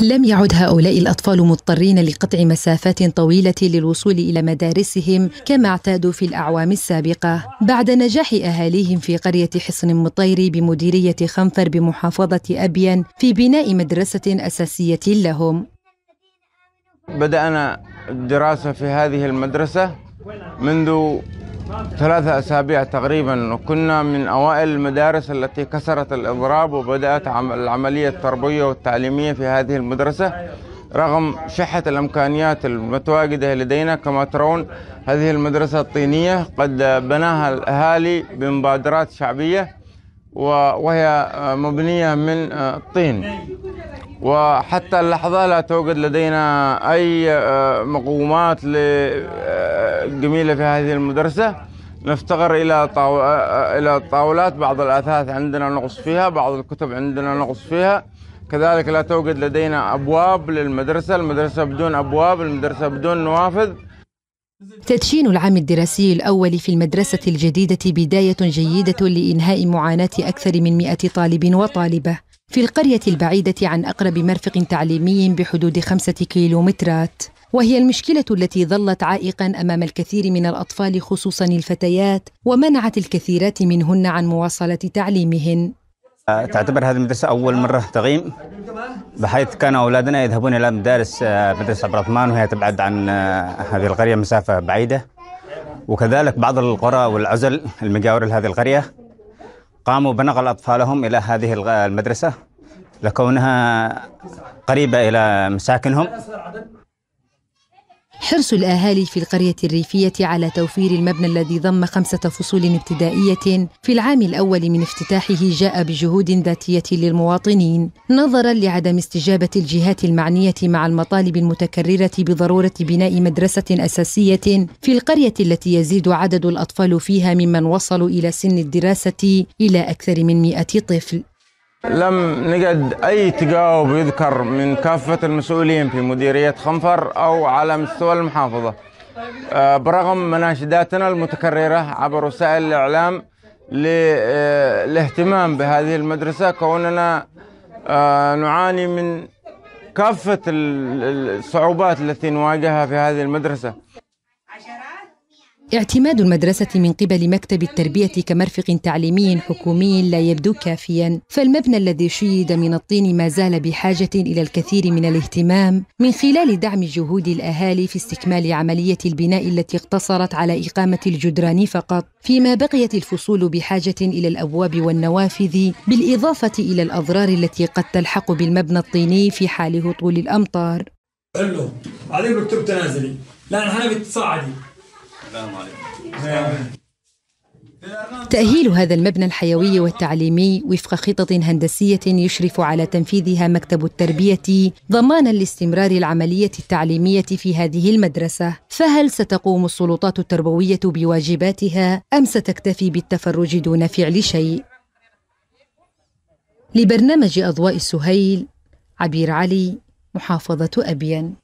لم يعد هؤلاء الأطفال مضطرين لقطع مسافات طويلة للوصول إلى مدارسهم كما اعتادوا في الأعوام السابقة بعد نجاح أهاليهم في قرية حصن مطيري بمديرية خنفر بمحافظة أبين في بناء مدرسة أساسية لهم بدأنا الدراسة في هذه المدرسة منذ ثلاثة أسابيع تقريبا وكنا من أوائل المدارس التي كسرت الإضراب وبدأت العملية التربوية والتعليمية في هذه المدرسة رغم شحة الإمكانيات المتواجدة لدينا كما ترون هذه المدرسة الطينية قد بناها الأهالي بمبادرات شعبية وهي مبنية من الطين وحتى اللحظة لا توجد لدينا أي مقومات جميلة في هذه المدرسة نفتقر إلى طاو... إلى الطاولات بعض الأثاث عندنا نقص فيها بعض الكتب عندنا نقص فيها كذلك لا توجد لدينا أبواب للمدرسة المدرسة بدون أبواب المدرسة بدون نوافذ تدشين العام الدراسي الأول في المدرسة الجديدة بداية جيدة لإنهاء معاناة أكثر من مئة طالب وطالبة في القرية البعيدة عن أقرب مرفق تعليمي بحدود خمسة كيلومترات وهي المشكله التي ظلت عائقا امام الكثير من الاطفال خصوصا الفتيات ومنعت الكثيرات منهن عن مواصله تعليمهن آه، تعتبر هذه المدرسة أول مرة تقيم بحيث كان أولادنا يذهبون إلى مدارس آه، مدرسة عبد الرحمن وهي تبعد عن آه، هذه القرية مسافة بعيدة وكذلك بعض القرى والعزل المجاورة لهذه القرية قاموا بنقل أطفالهم إلى هذه المدرسة لكونها قريبة إلى مساكنهم حرص الأهالي في القرية الريفية على توفير المبنى الذي ضم خمسة فصول ابتدائية في العام الأول من افتتاحه جاء بجهود ذاتية للمواطنين نظرا لعدم استجابة الجهات المعنية مع المطالب المتكررة بضرورة بناء مدرسة أساسية في القرية التي يزيد عدد الأطفال فيها ممن وصلوا إلى سن الدراسة إلى أكثر من 100 طفل لم نجد أي تجاوب يذكر من كافة المسؤولين في مديرية خنفر أو على مستوى المحافظة آه، برغم مناشداتنا المتكررة عبر وسائل الإعلام للاهتمام آه، بهذه المدرسة كوننا آه، نعاني من كافة الصعوبات التي نواجهها في هذه المدرسة اعتماد المدرسة من قبل مكتب التربية كمرفق تعليمي حكومي لا يبدو كافيا فالمبنى الذي شيد من الطين ما زال بحاجة إلى الكثير من الاهتمام من خلال دعم جهود الأهالي في استكمال عملية البناء التي اقتصرت على إقامة الجدران فقط فيما بقيت الفصول بحاجة إلى الأبواب والنوافذ بالإضافة إلى الأضرار التي قد تلحق بالمبنى الطيني في حال هطول الأمطار قال له بعدين بكتب تنازلي لا أنا بتصعدي تأهيل هذا المبنى الحيوي والتعليمي وفق خطط هندسية يشرف على تنفيذها مكتب التربية ضمانا لاستمرار العملية التعليمية في هذه المدرسة، فهل ستقوم السلطات التربوية بواجباتها أم ستكتفي بالتفرج دون فعل شيء؟ لبرنامج أضواء السهيل عبير علي محافظة أبين